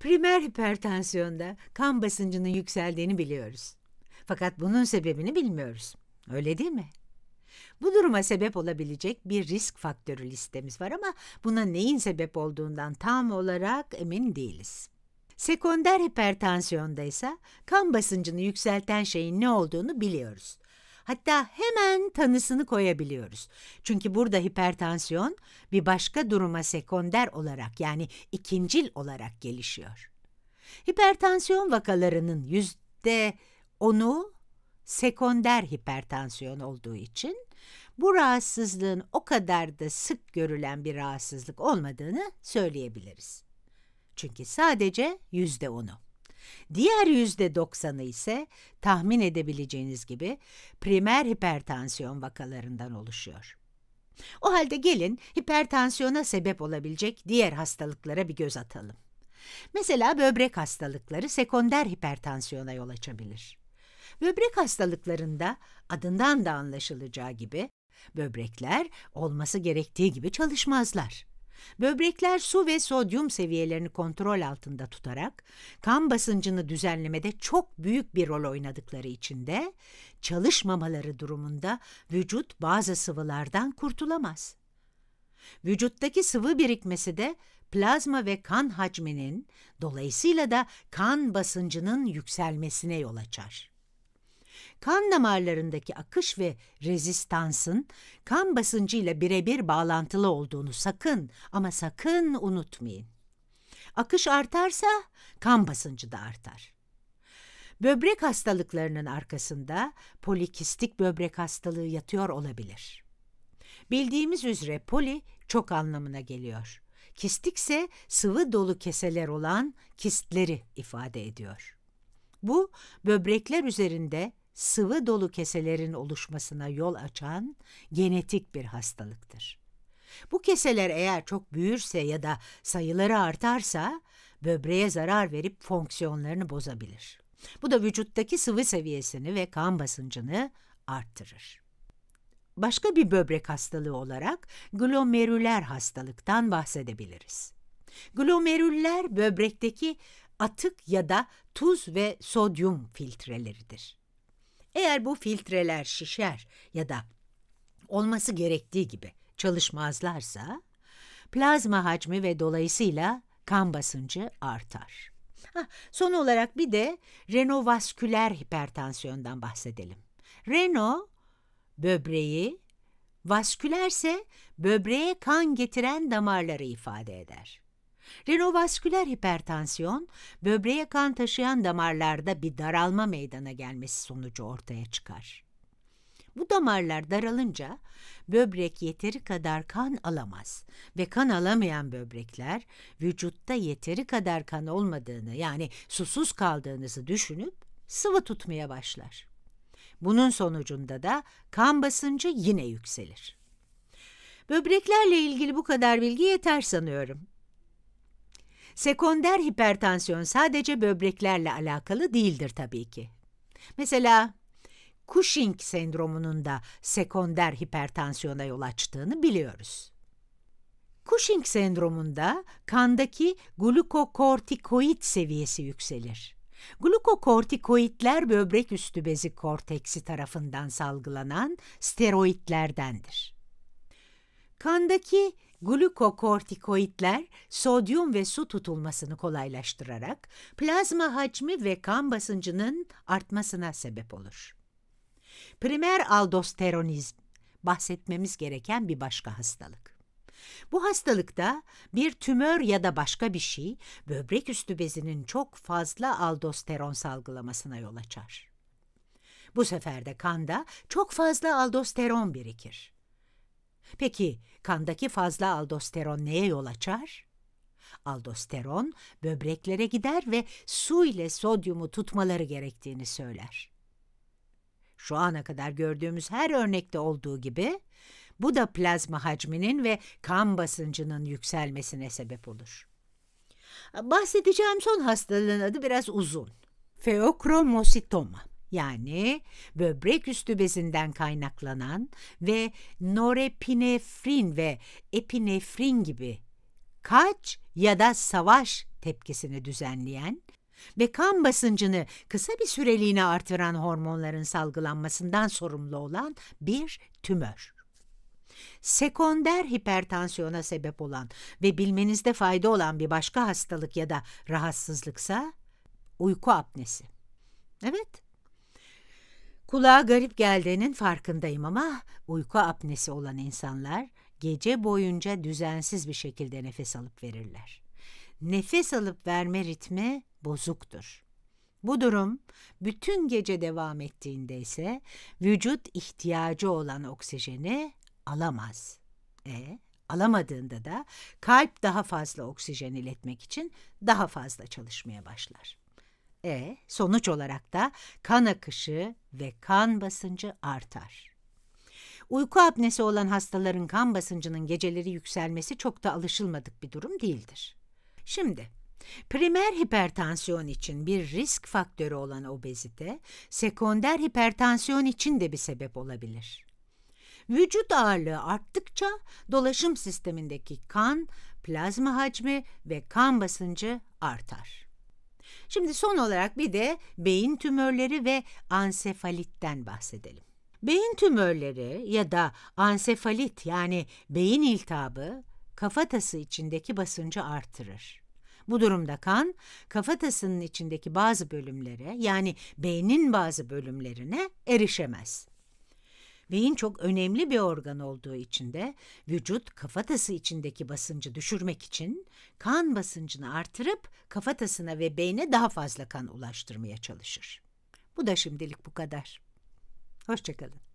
Primer hipertansiyonda kan basıncının yükseldiğini biliyoruz. Fakat bunun sebebini bilmiyoruz. Öyle değil mi? Bu duruma sebep olabilecek bir risk faktörü listemiz var ama buna neyin sebep olduğundan tam olarak emin değiliz. Sekonder hipertansiyonda ise kan basıncını yükselten şeyin ne olduğunu biliyoruz hatta hemen tanısını koyabiliyoruz. Çünkü burada hipertansiyon bir başka duruma sekonder olarak yani ikincil olarak gelişiyor. Hipertansiyon vakalarının yüzde onu sekonder hipertansiyon olduğu için bu rahatsızlığın o kadar da sık görülen bir rahatsızlık olmadığını söyleyebiliriz. Çünkü sadece yüzde onu. Diğer yüzde doksanı ise tahmin edebileceğiniz gibi primer hipertansiyon vakalarından oluşuyor. O halde gelin hipertansiyona sebep olabilecek diğer hastalıklara bir göz atalım. Mesela böbrek hastalıkları sekonder hipertansiyona yol açabilir. Böbrek hastalıklarında adından da anlaşılacağı gibi böbrekler olması gerektiği gibi çalışmazlar. Böbrekler su ve sodyum seviyelerini kontrol altında tutarak kan basıncını düzenlemede çok büyük bir rol oynadıkları için de çalışmamaları durumunda vücut bazı sıvılardan kurtulamaz. Vücuttaki sıvı birikmesi de plazma ve kan hacminin dolayısıyla da kan basıncının yükselmesine yol açar kan damarlarındaki akış ve rezistansın kan basıncıyla birebir bağlantılı olduğunu sakın ama sakın unutmayın. Akış artarsa kan basıncı da artar. Böbrek hastalıklarının arkasında polikistik böbrek hastalığı yatıyor olabilir. Bildiğimiz üzere poli çok anlamına geliyor. Kistikse sıvı dolu keseler olan kistleri ifade ediyor. Bu böbrekler üzerinde sıvı dolu keselerin oluşmasına yol açan genetik bir hastalıktır. Bu keseler eğer çok büyürse ya da sayıları artarsa böbreğe zarar verip fonksiyonlarını bozabilir. Bu da vücuttaki sıvı seviyesini ve kan basıncını arttırır. Başka bir böbrek hastalığı olarak glomerüler hastalıktan bahsedebiliriz. Glomerüller böbrekteki atık ya da tuz ve sodyum filtreleridir. Eğer bu filtreler şişer ya da olması gerektiği gibi çalışmazlarsa plazma hacmi ve dolayısıyla kan basıncı artar. Ha, ah, son olarak bir de renovasküler hipertansiyondan bahsedelim. Reno böbreği, vaskülerse böbreğe kan getiren damarları ifade eder. Renovasküler hipertansiyon, böbreğe kan taşıyan damarlarda bir daralma meydana gelmesi sonucu ortaya çıkar. Bu damarlar daralınca böbrek yeteri kadar kan alamaz ve kan alamayan böbrekler vücutta yeteri kadar kan olmadığını yani susuz kaldığınızı düşünüp sıvı tutmaya başlar. Bunun sonucunda da kan basıncı yine yükselir. Böbreklerle ilgili bu kadar bilgi yeter sanıyorum. Sekonder hipertansiyon sadece böbreklerle alakalı değildir tabii ki. Mesela Cushing sendromunun da sekonder hipertansiyona yol açtığını biliyoruz. Cushing sendromunda kandaki glukokortikoid seviyesi yükselir. Glukokortikoidler böbrek üstü bezi korteksi tarafından salgılanan steroidlerdendir. Kandaki glukokortikoidler sodyum ve su tutulmasını kolaylaştırarak plazma hacmi ve kan basıncının artmasına sebep olur. Primer aldosteronizm bahsetmemiz gereken bir başka hastalık. Bu hastalıkta bir tümör ya da başka bir şey böbrek üstü bezinin çok fazla aldosteron salgılamasına yol açar. Bu sefer de kanda çok fazla aldosteron birikir Peki kandaki fazla aldosteron neye yol açar? Aldosteron böbreklere gider ve su ile sodyumu tutmaları gerektiğini söyler. Şu ana kadar gördüğümüz her örnekte olduğu gibi bu da plazma hacminin ve kan basıncının yükselmesine sebep olur. Bahsedeceğim son hastalığın adı biraz uzun. Feokromositoma yani böbrek üstü bezinden kaynaklanan ve norepinefrin ve epinefrin gibi kaç ya da savaş tepkisini düzenleyen ve kan basıncını kısa bir süreliğine artıran hormonların salgılanmasından sorumlu olan bir tümör. Sekonder hipertansiyona sebep olan ve bilmenizde fayda olan bir başka hastalık ya da rahatsızlıksa uyku apnesi. Evet, Kulağa garip geldiğinin farkındayım ama uyku apnesi olan insanlar gece boyunca düzensiz bir şekilde nefes alıp verirler. Nefes alıp verme ritmi bozuktur. Bu durum bütün gece devam ettiğinde ise vücut ihtiyacı olan oksijeni alamaz. E alamadığında da kalp daha fazla oksijen iletmek için daha fazla çalışmaya başlar. E sonuç olarak da kan akışı ve kan basıncı artar. Uyku apnesi olan hastaların kan basıncının geceleri yükselmesi çok da alışılmadık bir durum değildir. Şimdi Primer hipertansiyon için bir risk faktörü olan obezite, sekonder hipertansiyon için de bir sebep olabilir. Vücut ağırlığı arttıkça dolaşım sistemindeki kan, plazma hacmi ve kan basıncı artar. Şimdi son olarak bir de beyin tümörleri ve ansefalitten bahsedelim. Beyin tümörleri ya da ansefalit yani beyin iltihabı kafatası içindeki basıncı artırır. Bu durumda kan kafatasının içindeki bazı bölümlere yani beynin bazı bölümlerine erişemez. Beyin çok önemli bir organ olduğu için de vücut kafatası içindeki basıncı düşürmek için kan basıncını artırıp kafatasına ve beyne daha fazla kan ulaştırmaya çalışır. Bu da şimdilik bu kadar. Hoşçakalın.